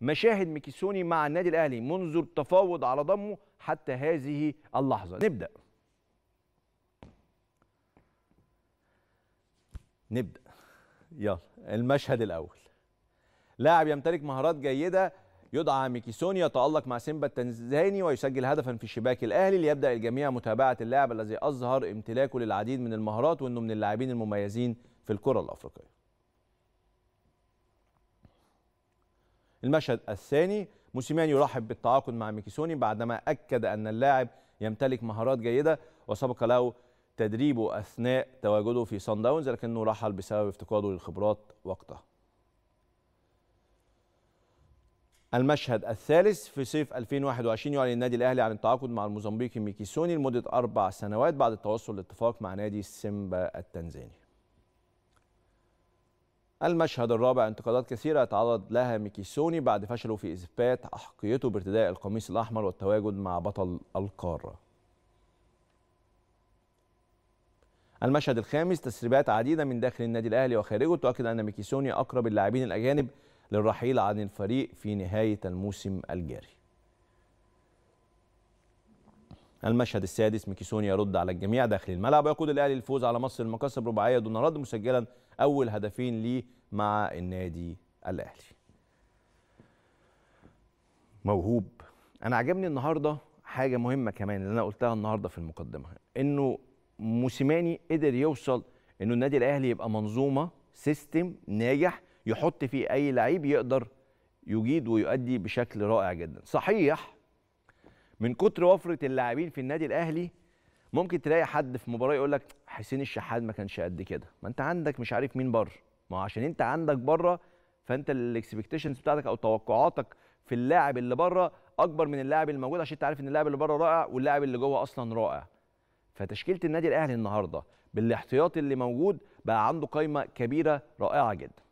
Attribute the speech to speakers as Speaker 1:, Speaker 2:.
Speaker 1: مشاهد ميكيسوني مع النادي الاهلي منذ التفاوض على ضمه حتى هذه اللحظه نبدا نبدا يلا المشهد الاول لاعب يمتلك مهارات جيده يدعى ميكيسوني يتألق مع سيمبا التنزاني ويسجل هدفا في شباك الأهلي ليبدأ الجميع متابعة اللاعب الذي أظهر امتلاكه للعديد من المهارات وأنه من اللاعبين المميزين في الكرة الأفريقية المشهد الثاني موسيمان يرحب بالتعاقد مع ميكيسوني بعدما أكد أن اللاعب يمتلك مهارات جيدة وسبق له تدريبه أثناء تواجده في سان داونز لكنه رحل بسبب افتقاده للخبرات وقتها المشهد الثالث في صيف 2021 يعلن النادي الاهلي عن التعاقد مع الموزمبيقي ميكيسوني لمده اربع سنوات بعد التوصل لاتفاق مع نادي سيمبا التنزاني المشهد الرابع انتقادات كثيرة تعرض لها ميكيسوني بعد فشله في إثبات أحقيته بارتداء القميص الأحمر والتواجد مع بطل القارة المشهد الخامس تسريبات عديدة من داخل النادي الأهلي وخارجه تؤكد أن ميكيسوني أقرب اللاعبين الأجانب للرحيل عن الفريق في نهاية الموسم الجاري المشهد السادس ميكيسوني يرد على الجميع داخل الملعب ويقود الأهلي الفوز على مصر المكسب رباعية دون رد مسجلا اول هدفين ليه مع النادي الاهلي موهوب انا عجبني النهارده حاجه مهمه كمان اللي انا قلتها النهارده في المقدمه انه موسيماني قدر يوصل انه النادي الاهلي يبقى منظومه سيستم ناجح يحط فيه اي لعيب يقدر يجيد ويؤدي بشكل رائع جدا صحيح من كتر وفره اللاعبين في النادي الاهلي ممكن تلاقي حد في مباراه يقول لك حسين الشحات ما كانش قد كده ما انت عندك مش عارف مين بره ما هو عشان انت عندك بره فانت الاكسبكتيشنز بتاعتك او توقعاتك في اللاعب اللي بره اكبر من اللاعب الموجود عشان انت عارف ان اللاعب اللي بره رائع واللاعب اللي جوه اصلا رائع فتشكيله النادي الاهلي النهارده بالاحتياط اللي موجود بقى عنده قايمه كبيره رائعه جدا